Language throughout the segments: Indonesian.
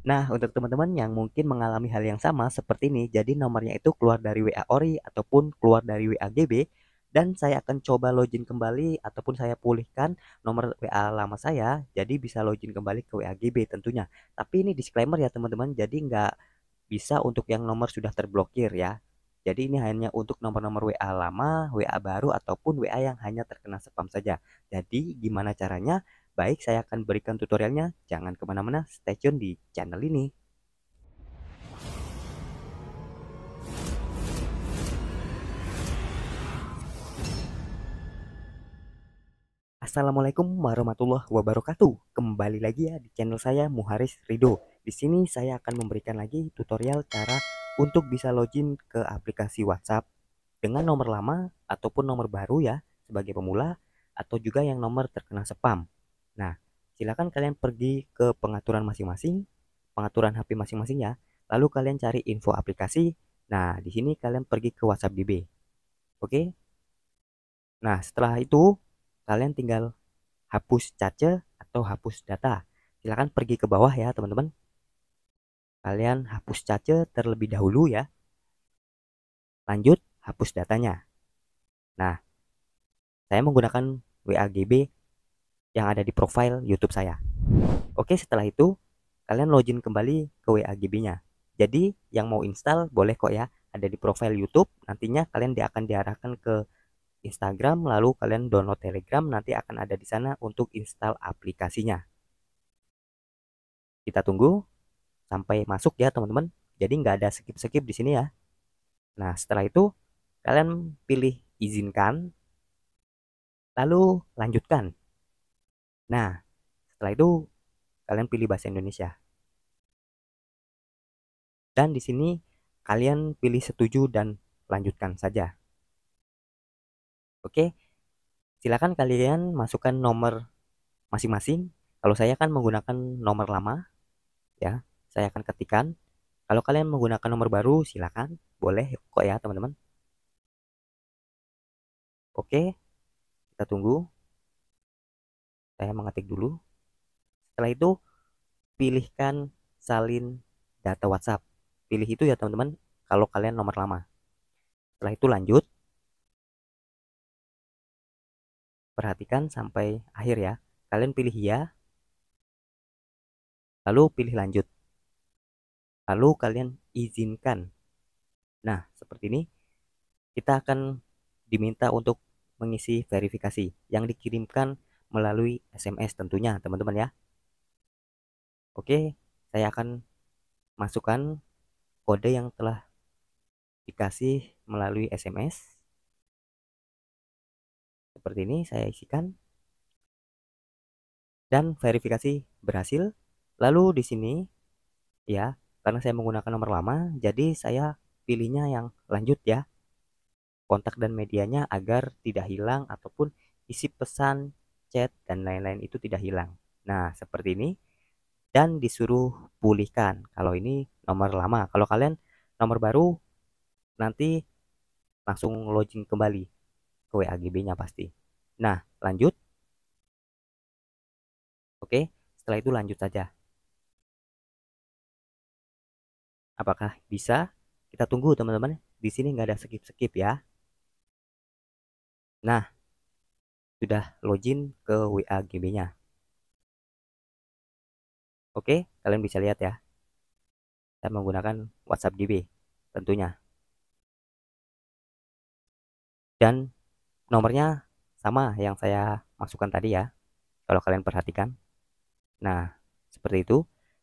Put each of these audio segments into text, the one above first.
Nah, untuk teman-teman yang mungkin mengalami hal yang sama seperti ini, jadi nomornya itu keluar dari WA ORI ataupun keluar dari WA GB, dan saya akan coba login kembali ataupun saya pulihkan nomor WA lama saya, jadi bisa login kembali ke WA GB tentunya. Tapi ini disclaimer ya teman-teman, jadi nggak bisa untuk yang nomor sudah terblokir ya. Jadi ini hanya untuk nomor-nomor WA lama, WA baru, ataupun WA yang hanya terkena spam saja. Jadi gimana caranya? Baik, saya akan berikan tutorialnya. Jangan kemana-mana, stay tune di channel ini. Assalamualaikum warahmatullahi wabarakatuh. Kembali lagi ya di channel saya Muharis Rido. Di sini saya akan memberikan lagi tutorial cara untuk bisa login ke aplikasi WhatsApp dengan nomor lama ataupun nomor baru ya sebagai pemula atau juga yang nomor terkena spam. Nah, silakan kalian pergi ke pengaturan masing-masing, pengaturan HP masing-masing ya. Lalu kalian cari info aplikasi. Nah, di sini kalian pergi ke WhatsApp DB. Oke. Nah, setelah itu kalian tinggal hapus cache atau hapus data. Silakan pergi ke bawah ya, teman-teman. Kalian hapus cache terlebih dahulu ya. Lanjut hapus datanya. Nah, saya menggunakan WAGB yang ada di profile YouTube saya. Oke, setelah itu kalian login kembali ke WAGB-nya. Jadi yang mau install boleh kok ya, ada di profile YouTube. Nantinya kalian dia akan diarahkan ke Instagram, lalu kalian download Telegram, nanti akan ada di sana untuk install aplikasinya. Kita tunggu sampai masuk ya teman-teman. Jadi nggak ada skip-skip di sini ya. Nah setelah itu kalian pilih izinkan, lalu lanjutkan. Nah, setelah itu kalian pilih bahasa Indonesia. Dan di sini kalian pilih setuju dan lanjutkan saja. Oke, silakan kalian masukkan nomor masing-masing. Kalau saya akan menggunakan nomor lama, ya, saya akan ketikkan. Kalau kalian menggunakan nomor baru, silakan, boleh kok ya teman-teman. Oke, kita tunggu saya mengetik dulu setelah itu pilihkan salin data WhatsApp pilih itu ya teman-teman kalau kalian nomor lama setelah itu lanjut perhatikan sampai akhir ya kalian pilih ya lalu pilih lanjut lalu kalian izinkan nah seperti ini kita akan diminta untuk mengisi verifikasi yang dikirimkan melalui SMS tentunya teman-teman ya. Oke, saya akan masukkan kode yang telah dikasih melalui SMS. Seperti ini saya isikan. Dan verifikasi berhasil. Lalu di sini ya, karena saya menggunakan nomor lama, jadi saya pilihnya yang lanjut ya. Kontak dan medianya agar tidak hilang ataupun isi pesan chat dan lain-lain itu tidak hilang. Nah, seperti ini dan disuruh pulihkan. Kalau ini nomor lama, kalau kalian nomor baru nanti langsung login kembali ke WAGB-nya pasti. Nah, lanjut. Oke, setelah itu lanjut saja. Apakah bisa? Kita tunggu teman-teman. Di sini nggak ada skip-skip ya. Nah, sudah login ke WA gb nya Oke, kalian bisa lihat ya. Saya menggunakan WhatsApp GB tentunya. Dan nomornya sama yang saya masukkan tadi ya. Kalau kalian perhatikan. Nah, seperti itu.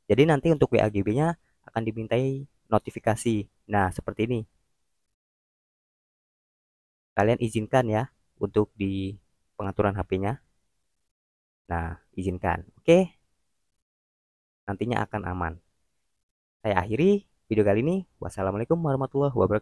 Jadi nanti untuk WA gb nya akan dimintai notifikasi. Nah, seperti ini. Kalian izinkan ya untuk di pengaturan HP-nya. Nah, izinkan. Oke. Nantinya akan aman. Saya akhiri video kali ini. Wassalamualaikum warahmatullahi wabarakatuh.